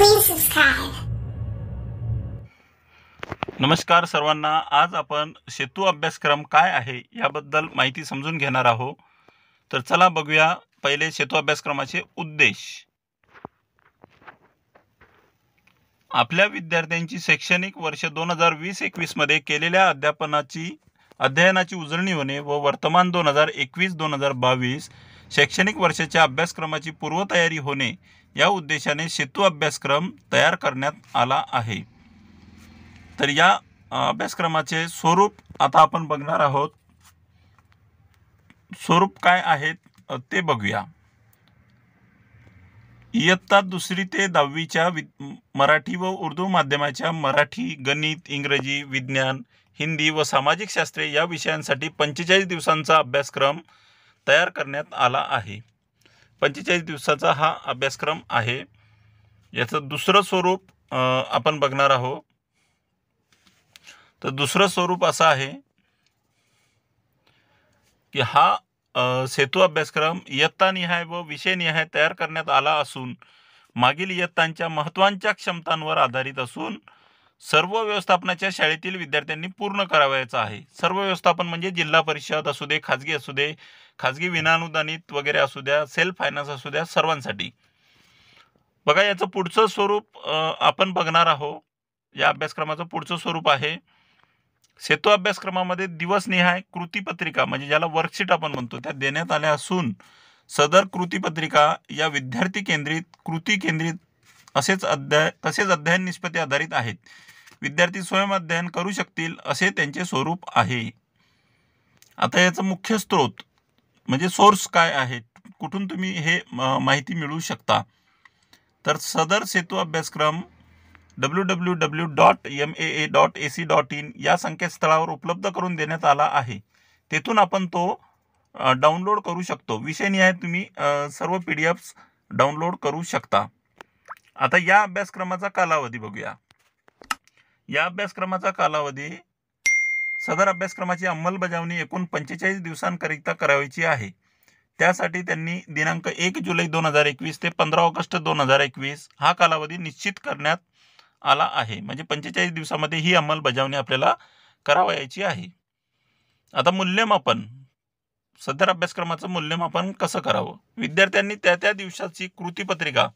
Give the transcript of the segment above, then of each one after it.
Please subscribe. नमस्कार सर्वांना आज आपण सेतू अभ्यासक्रम काय आहे याबद्दल माहिती समजून घेणार आहोत तर चला बघूया पहिले सेतू अभ्यासक्रमाचे उद्देश आपल्या विद्यार्थ्यांची शैक्षणिक वर्ष दोन हजार वीस एकवीसमध्ये केलेल्या अध्यापनाची अध्ययनाची उजळणी होणे व वर्तमान दोन हजार एकवीस दोन हजार बावीस शैक्षणिक वर्षाच्या अभ्यासक्रमाची पूर्वतयारी होणे या उद्देशाने सेतू अभ्यासक्रम तयार करण्यात आला आहे तर या अभ्यासक्रमाचे स्वरूप आता आपण बघणार आहोत स्वरूप काय आहेत ते बघूया इयत्ता दुसरी ते दहावीच्या वि मराठी व उर्दू माध्यमाच्या मराठी गणित इंग्रजी विज्ञान हिंदी व सामाजिक शास्त्रे या विषयांसाठी पंचेचाळीस दिवसांचा अभ्यासक्रम तयार करण्यात आला आहे पंचेचाळीस दिवसाचा हा अभ्यासक्रम आहे याचं दुसरं स्वरूप आपण बघणार आहोत तर दुसरं स्वरूप असं आहे की हा सेतू अभ्यासक्रम इयत्तानिहाय व विषयनिहाय तयार करण्यात आला असून मागील इयत्तांच्या महत्त्वांच्या क्षमतांवर आधारित असून सर्व व्यवस्थापनाच्या शाळेतील विद्यार्थ्यांनी पूर्ण करावायचं आहे सर्व व्यवस्थापन म्हणजे जिल्हा परिषद असू दे खाजगी असू दे खाजगी विनानुदानित वगैरे असू द्या सेल्फ फायनान्स असू द्या सर्वांसाठी बघा याचं पुढचं स्वरूप आपण बघणार आहोत या अभ्यासक्रमाचं पुढचं स्वरूप आहे सेतू अभ्यासक्रमामध्ये दिवसनिहाय कृतीपत्रिका म्हणजे ज्याला वर्कशीट आपण म्हणतो त्या देण्यात आल्या असून सदर कृतीपत्रिका या विद्यार्थी केंद्रित कृती केंद्रित असेच अध्याय तसेच अध्ययन निष्पत्ती आधारित आहेत विद्यार्थी स्वयं अध्ययन करू शकतील असे त्यांचे स्वरूप आहे आता याचा मुख्य स्रोत म्हणजे सोर्स काय आहे कुठून तुम्ही हे माहिती मिळवू शकता तर सदर सेतू अभ्यासक्रम W W W dot M A A dot A C dot in या संकेतस्थळावर उपलब्ध करून देण्यात आला आहे तेथून आपण तो डाउनलोड करू शकतो निहाय तुम्ही सर्व पी डी एफ्स डाउनलोड करू शकता आता या अभ्यासक्रमाचा कालावधी बघूया या अभ्यासक्रमाचा कालावधी सदर अभ्यासक्रमाची अंमलबजावणी एकूण पंचेचाळीस दिवसांकरिता करायची आहे त्यासाठी त्यांनी दिनांक एक जुलै दोन हजार एकवीस ते पंधरा ऑगस्ट दोन हजार एकवीस हा कालावधी निश्चित करण्यात आला आहे म्हणजे पंचेचाळीस दिवसामध्ये ही अंमलबजावणी आपल्याला करावयाची आहे आता मूल्यमापन सदर अभ्यासक्रमाचं मूल्यमापन कसं करावं विद्यार्थ्यांनी त्या त्या दिवसाची कृतीपत्रिका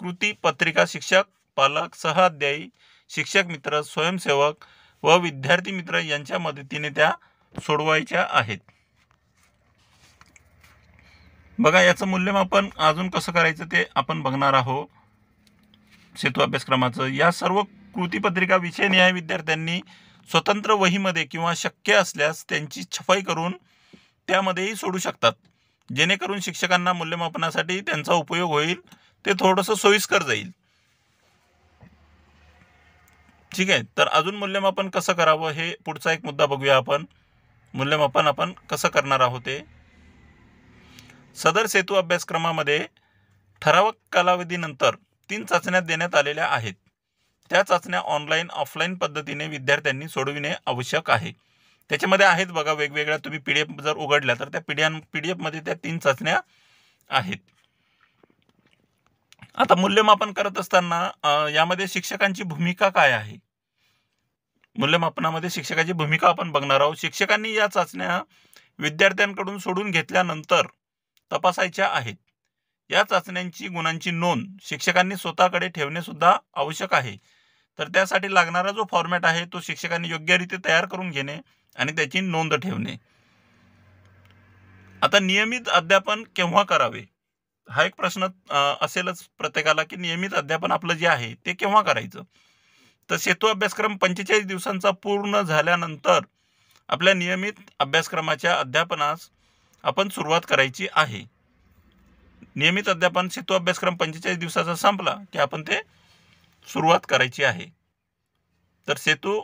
कृती पत्रिका शिक्षक पालक सहाध्यायी शिक्षक मित्र स्वयंसेवक व विद्यार्थी मित्र यांच्या मदतीने त्या सोडवायच्या आहेत बघा याचं मूल्यमापन अजून कसं करायचं ते आपण बघणार आहोत सेतू अभ्यासक्रमाचं या सर्व कृतीपत्रिका विषय न्याय विद्यार्थ्यांनी स्वतंत्र वहीमध्ये किंवा शक्य असल्यास त्यांची छपाई करून त्यामध्येही सोडू शकतात जेणेकरून शिक्षकांना मूल्यमापनासाठी त्यांचा उपयोग होईल ते थोडंसं सोयीस्कर जाईल ठीक आहे तर अजून मूल्यमापन कसं करावं हे पुढचा एक मुद्दा बघूया आपण मूल्यमापन आपण कसं करणार आहोत ते सदर सेतू अभ्यासक्रमामध्ये ठराविक कालावधीनंतर तीन चाचण्या देण्यात आलेल्या आहेत त्या चाचण्या ऑनलाईन ऑफलाईन पद्धतीने विद्यार्थ्यांनी सोडविणे आवश्यक आहे त्याच्यामध्ये आहेत बघा वेगवेगळ्या तुम्ही पी डी एफ जर उघडल्या तर त्या P D F P D एफमध्ये त्या तीन चाचण्या आहेत आता मूल्यमापन करत असताना यामध्ये शिक्षकांची भूमिका काय आहे मूल्यमापनामध्ये शिक्षकाची भूमिका आपण बघणार आहोत शिक्षकांनी या चाचण्या विद्यार्थ्यांकडून सोडून घेतल्यानंतर तपासायच्या आहेत या चाचण्यांची गुणांची नोंद शिक्षकांनी स्वतःकडे ठेवणे सुद्धा आवश्यक आहे तर त्यासाठी लागणारा जो फॉर्मॅट आहे तो शिक्षकांनी योग्यरीत्या तयार करून घेणे आणि त्याची नोंद ठेवणे आता नियमित अध्यापन केव्हा करावे हा एक प्रश्न असेलच प्रत्येकाला की नियमित अध्यापन आपलं जे आहे ते केव्हा करायचं तर सेतू अभ्यासक्रम पंचेचाळीस दिवसांचा पूर्ण झाल्यानंतर आपल्या नियमित अभ्यासक्रमाच्या अध्यापनास आपण सुरुवात करायची आहे नियमित अध्यापन सेतू अभ्यासक्रम पंचेचाळीस दिवसाचा संपला की आपण ते सुरुवात करायची आहे तर सेतू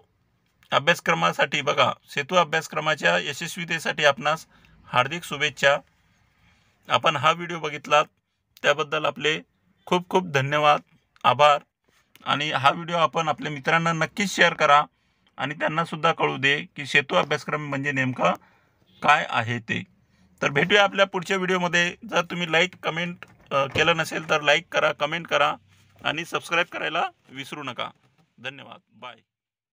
अभ्यासक्रमासाठी बघा सेतू अभ्यासक्रमाच्या यशस्वीतेसाठी आपणास हार्दिक शुभेच्छा आपण हा व्हिडिओ बघितलात त्याबद्दल आपले खूप खूप धन्यवाद आभार आणि हा व्हिडिओ आपण आपल्या मित्रांना नक्कीच शेअर करा आणि त्यांनासुद्धा कळू दे की सेतू अभ्यासक्रम म्हणजे नेमकं काय आहे ते तर भेटूया आपल्या पुढच्या व्हिडिओमध्ये जर तुम्ही लाईक कमेंट केलं नसेल तर लाईक करा कमेंट करा आणि सबस्क्राईब करायला विसरू नका धन्यवाद बाय